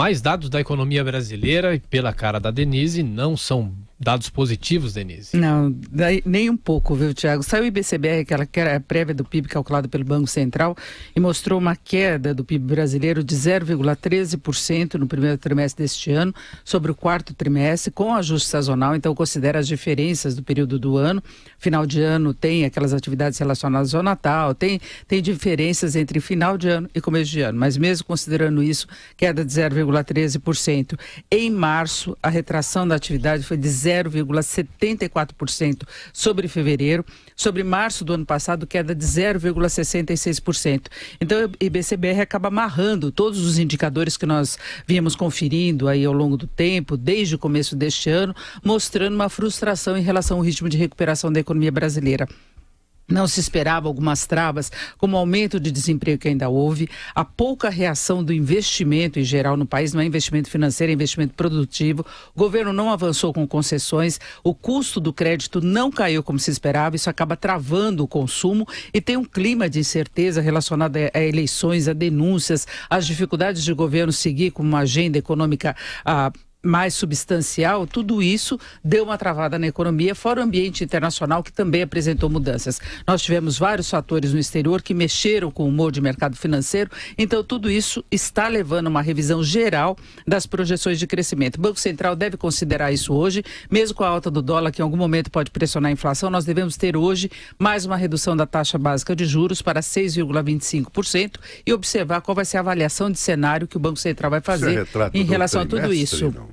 Mais dados da economia brasileira, e pela cara da Denise, não são dados positivos, Denise? Não, daí, nem um pouco, viu, Tiago? Saiu o IBCBR, que, era a prévia do PIB calculada pelo Banco Central, e mostrou uma queda do PIB brasileiro de 0,13% no primeiro trimestre deste ano, sobre o quarto trimestre, com ajuste sazonal, então considera as diferenças do período do ano. Final de ano tem aquelas atividades relacionadas ao Natal, tem, tem diferenças entre final de ano e começo de ano, mas mesmo considerando isso, queda de 0,13%. Em março, a retração da atividade foi de 0,13%. 0,74% sobre fevereiro, sobre março do ano passado, queda de 0,66%. Então, o IBCBR acaba amarrando todos os indicadores que nós viemos conferindo aí ao longo do tempo, desde o começo deste ano, mostrando uma frustração em relação ao ritmo de recuperação da economia brasileira. Não se esperava algumas travas, como o aumento de desemprego que ainda houve, a pouca reação do investimento em geral no país, não é investimento financeiro, é investimento produtivo. O governo não avançou com concessões, o custo do crédito não caiu como se esperava, isso acaba travando o consumo e tem um clima de incerteza relacionado a eleições, a denúncias, as dificuldades de governo seguir com uma agenda econômica. Ah, mais substancial, tudo isso deu uma travada na economia, fora o ambiente internacional que também apresentou mudanças. Nós tivemos vários fatores no exterior que mexeram com o humor de mercado financeiro, então tudo isso está levando a uma revisão geral das projeções de crescimento. O Banco Central deve considerar isso hoje, mesmo com a alta do dólar que em algum momento pode pressionar a inflação, nós devemos ter hoje mais uma redução da taxa básica de juros para 6,25% e observar qual vai ser a avaliação de cenário que o Banco Central vai é fazer em relação a tudo isso. Não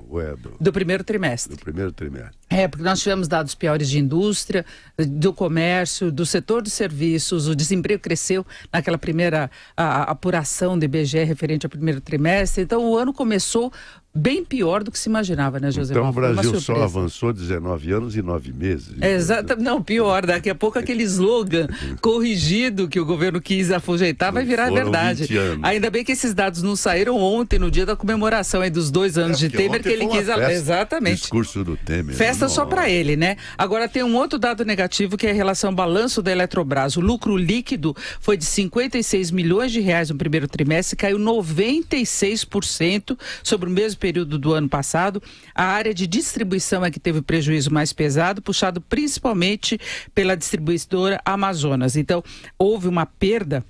do primeiro trimestre. Do primeiro trimestre. É, porque nós tivemos dados piores de indústria, do comércio, do setor de serviços, o desemprego cresceu naquela primeira a, a apuração do IBGE referente ao primeiro trimestre. Então, o ano começou bem pior do que se imaginava, né, José? Então, o Brasil só avançou 19 anos e 9 meses. É exatamente. Não, pior, daqui a pouco aquele slogan corrigido que o governo quis afujeitar vai virar verdade. Ainda bem que esses dados não saíram ontem, no dia da comemoração dos dois anos é, de Temer, que ele quis... Festa, exatamente. Discurso do Temer. Festa é só para ele, né? Agora tem um outro dado negativo que é em relação ao balanço da Eletrobras. O lucro líquido foi de 56 milhões de reais no primeiro trimestre, caiu 96% sobre o mesmo período do ano passado. A área de distribuição é que teve prejuízo mais pesado, puxado principalmente pela distribuidora Amazonas. Então, houve uma perda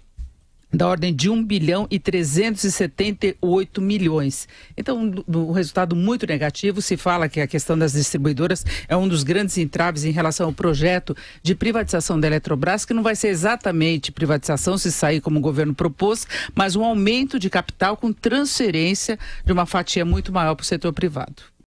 da ordem de 1 bilhão e 378 milhões. Então, um resultado muito negativo. Se fala que a questão das distribuidoras é um dos grandes entraves em relação ao projeto de privatização da Eletrobras, que não vai ser exatamente privatização, se sair como o governo propôs, mas um aumento de capital com transferência de uma fatia muito maior para o setor privado.